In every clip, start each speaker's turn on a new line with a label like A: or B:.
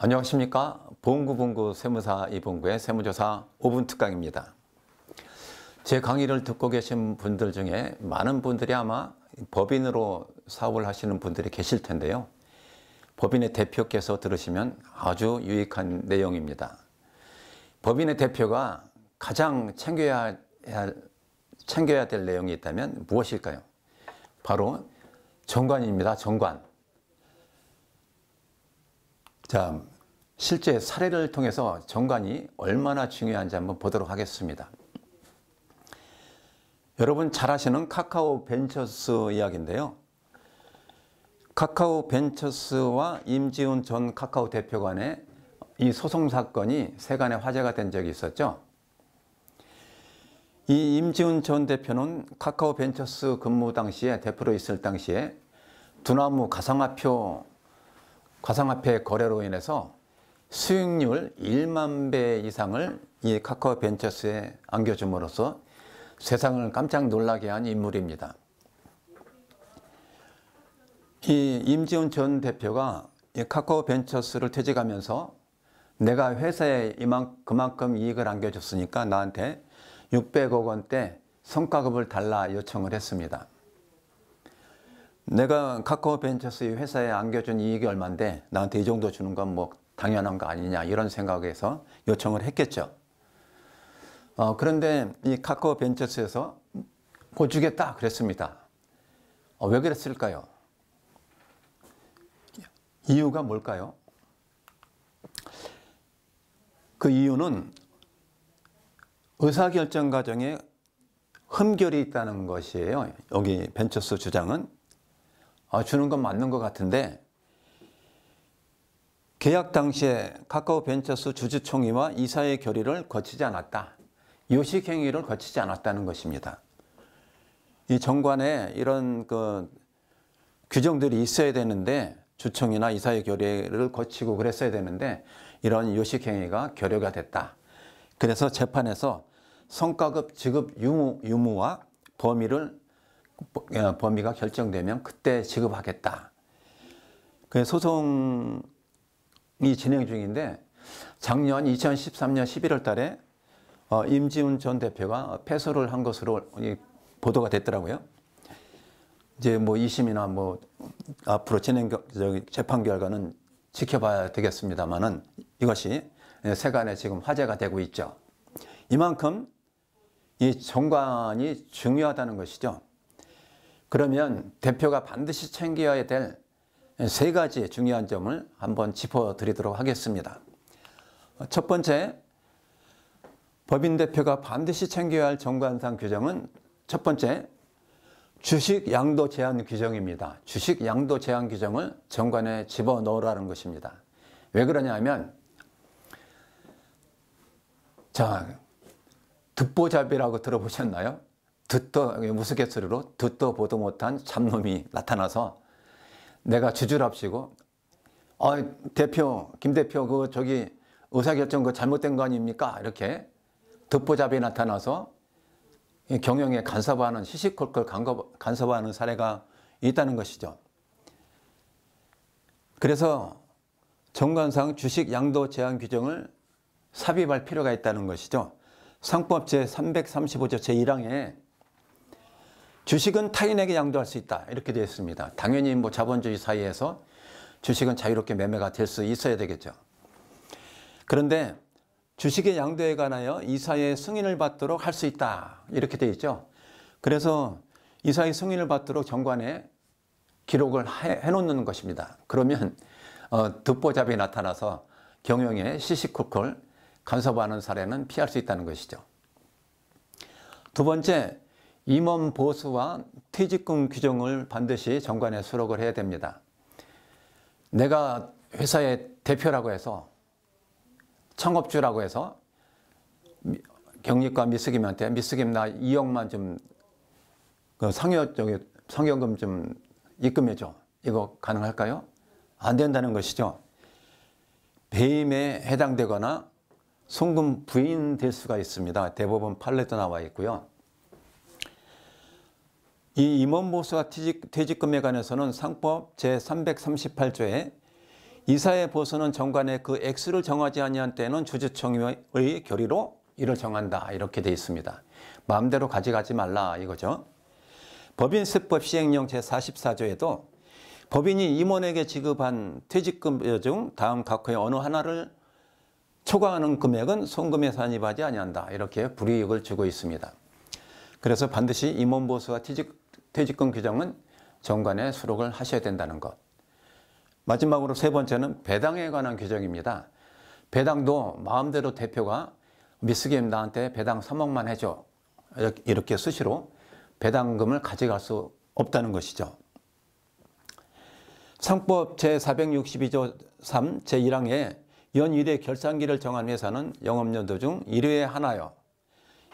A: 안녕하십니까. 봉구봉구 세무사 이봉구의 세무조사 5분 특강입니다. 제 강의를 듣고 계신 분들 중에 많은 분들이 아마 법인으로 사업을 하시는 분들이 계실 텐데요. 법인의 대표께서 들으시면 아주 유익한 내용입니다. 법인의 대표가 가장 챙겨야, 챙겨야 될 내용이 있다면 무엇일까요? 바로 정관입니다. 정관. 자, 실제 사례를 통해서 정관이 얼마나 중요한지 한번 보도록 하겠습니다. 여러분 잘 아시는 카카오 벤처스 이야기인데요. 카카오 벤처스와 임지훈 전 카카오 대표 간의 이 소송 사건이 세간에 화제가 된 적이 있었죠. 이 임지훈 전 대표는 카카오 벤처스 근무 당시에 대표로 있을 당시에 두나무 가상화표 가상화폐 거래로 인해서 수익률 1만 배 이상을 이 카카오 벤처스에 안겨줌으로써 세상을 깜짝 놀라게 한 인물입니다. 이 임지훈 전 대표가 이 카카오 벤처스를 퇴직하면서 내가 회사에 이만, 그만큼 이익을 안겨줬으니까 나한테 600억 원대 성과급을 달라 요청을 했습니다. 내가 카카오 벤처스 의 회사에 안겨준 이익이 얼만데 나한테 이 정도 주는 건 뭐 당연한 거 아니냐 이런 생각에서 요청을 했겠죠. 어, 그런데 이 카카오 벤처스에서 못 주겠다 그랬습니다. 어, 왜 그랬을까요? 이유가 뭘까요? 그 이유는 의사결정 과정에 흠결이 있다는 것이에요. 여기 벤처스 주장은 아, 주는 건 맞는 것 같은데 계약 당시에 카카오 벤처스 주주총회와 이사의 결의를 거치지 않았다. 요식 행위를 거치지 않았다는 것입니다. 이 정관에 이런 그 규정들이 있어야 되는데 주총이나 이사의 결의를 거치고 그랬어야 되는데 이런 요식 행위가 결여가 됐다. 그래서 재판에서 성과급 지급 유무, 유무와 범위를 뭐, 예, 범위가 결정되면 그때 지급하겠다. 그 소송이 진행 중인데 작년 2013년 11월 달에 어, 임지훈 전 대표가 패소를 한 것으로 보도가 됐더라고요. 이제 뭐 2심이나 뭐 앞으로 진행 재판 결과는 지켜봐야 되겠습니다만은 이것이 세간에 지금 화제가 되고 있죠. 이만큼 이 정관이 중요하다는 것이죠. 그러면 대표가 반드시 챙겨야 될 세 가지 중요한 점을 한번 짚어드리도록 하겠습니다. 첫 번째, 법인 대표가 반드시 챙겨야 할 정관상 규정은 첫 번째, 주식 양도 제한 규정입니다. 주식 양도 제한 규정을 정관에 집어넣으라는 것입니다. 왜 그러냐면 자, 득보잡이라고 들어보셨나요? 듣도 무스갯소리로 듣도 보도 못한 잡놈이 나타나서 내가 주줄랍시고 어, 대표 김 대표 그 저기 의사결정 그 잘못된 거 아닙니까 이렇게 듣보잡이 나타나서 경영에 간섭하는 시시콜콜 간섭하는 사례가 있다는 것이죠. 그래서 정관상 주식 양도 제한 규정을 삽입할 필요가 있다는 것이죠. 상법 제335조 제1항에 주식은 타인에게 양도할 수 있다. 이렇게 되어 있습니다. 당연히 뭐 자본주의 사이에서 주식은 자유롭게 매매가 될 수 있어야 되겠죠. 그런데 주식의 양도에 관하여 이사의 승인을 받도록 할 수 있다. 이렇게 되어 있죠. 그래서 이사의 승인을 받도록 정관에 기록을 해, 놓는 것입니다. 그러면 어, 듣보잡이 나타나서 경영에 시시콜콜 간섭하는 사례는 피할 수 있다는 것이죠. 두 번째, 임원 보수와 퇴직금 규정을 반드시 정관에 수록을 해야 됩니다. 내가 회사의 대표라고 해서 창업주라고 해서 경리과 미스김한테 미스김 나 2억만 좀 그 상여 저기 상여금 좀 입금해 줘. 이거 가능할까요? 안 된다는 것이죠. 배임에 해당되거나 송금 부인 될 수가 있습니다. 대법원 판례도 나와 있고요. 이 임원보수와 퇴직, 퇴직금에 관해서는 상법 제338조에 이사의 보수는 정관의 그 액수를 정하지 아니한 때는 주주총회의 결의로 이를 정한다 이렇게 되어 있습니다. 마음대로 가져가지 말라 이거죠. 법인세법 시행령 제44조에도 법인이 임원에게 지급한 퇴직금 중 다음 각호의 어느 하나를 초과하는 금액은 송금에 산입하지 아니한다 이렇게 불이익을 주고 있습니다. 그래서 반드시 임원보수와 퇴직 퇴직금 규정은 정관에 수록을 하셔야 된다는 것. 마지막으로 세 번째는 배당에 관한 규정입니다. 배당도 마음대로 대표가 미스김 나한테 배당 3억만 해줘 이렇게 수시로 배당금을 가져갈 수 없다는 것이죠. 상법 제462조 3 제1항에 연 1회 결산기를 정한 회사는 영업연도 중 1회에 하나요.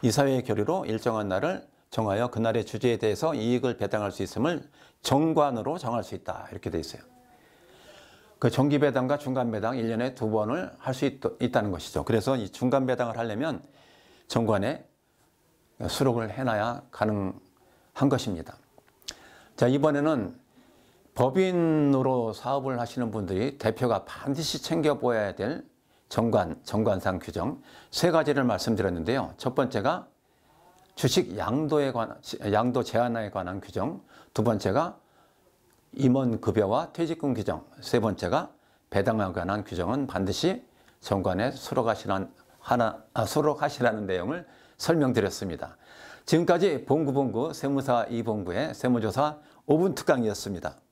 A: 이사회의 결의로 일정한 날을 정하여 그날의 주제에 대해서 이익을 배당할 수 있음을 정관으로 정할 수 있다. 이렇게 돼 있어요. 그 정기 배당과 중간 배당 1년에 두 번을 할 수 있다는 것이죠. 그래서 이 중간 배당을 하려면 정관에 수록을 해놔야 가능한 것입니다. 자, 이번에는 법인으로 사업을 하시는 분들이 대표가 반드시 챙겨보아야 될 정관, 정관상 규정 세 가지를 말씀드렸는데요. 첫 번째가 주식 양도에 관한 양도 제한에 관한 규정, 두 번째가 임원 급여와 퇴직금 규정, 세 번째가 배당에 관한 규정은 반드시 정관에 수록하시라는, 하나, 아, 수록하시라는 내용을 설명드렸습니다. 지금까지 본구본구 세무사 2본부의 세무조사 5분 특강이었습니다.